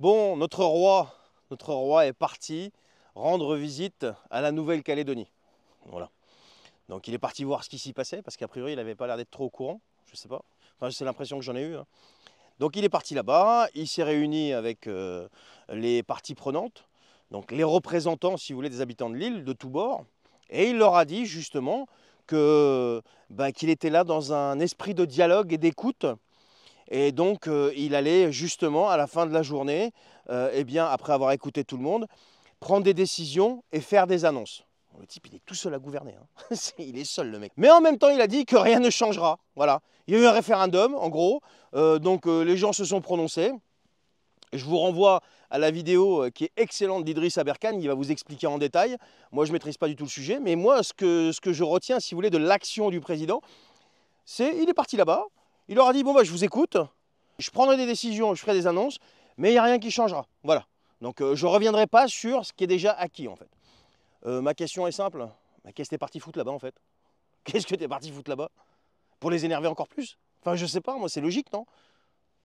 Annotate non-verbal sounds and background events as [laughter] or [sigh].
Bon, notre roi, notre roi est parti rendre visite à la Nouvelle-Calédonie. Voilà. Donc il est parti voir ce qui s'y passait, parce qu'a priori il n'avait pas l'air d'être trop au courant, je ne sais pas. Enfin, c'est l'impression que j'en ai eu. Hein. Donc il est parti là-bas, il s'est réuni avec euh, les parties prenantes, donc les représentants, si vous voulez, des habitants de l'île, de tous bords, et il leur a dit justement que bah, qu'il était là dans un esprit de dialogue et d'écoute et donc, euh, il allait justement, à la fin de la journée, euh, eh bien, après avoir écouté tout le monde, prendre des décisions et faire des annonces. Le type, il est tout seul à gouverner. Hein. [laughs] il est seul, le mec. Mais en même temps, il a dit que rien ne changera. Voilà. Il y a eu un référendum, en gros. Euh, donc, les gens se sont prononcés. Je vous renvoie à la vidéo qui est excellente d'Idriss Aberkan, il va vous expliquer en détail. Moi, je ne maîtrise pas du tout le sujet, mais moi, ce que, ce que je retiens, si vous voulez, de l'action du président, c'est il est parti là-bas, il leur a dit, bon, bah, je vous écoute, je prendrai des décisions, je ferai des annonces, mais il n'y a rien qui changera. Voilà. Donc euh, je ne reviendrai pas sur ce qui est déjà acquis, en fait. Euh, ma question est simple. Qu'est-ce que t'es parti foutre là-bas, en fait Qu'est-ce que t'es parti foutre là-bas Pour les énerver encore plus Enfin, je sais pas, moi, c'est logique, non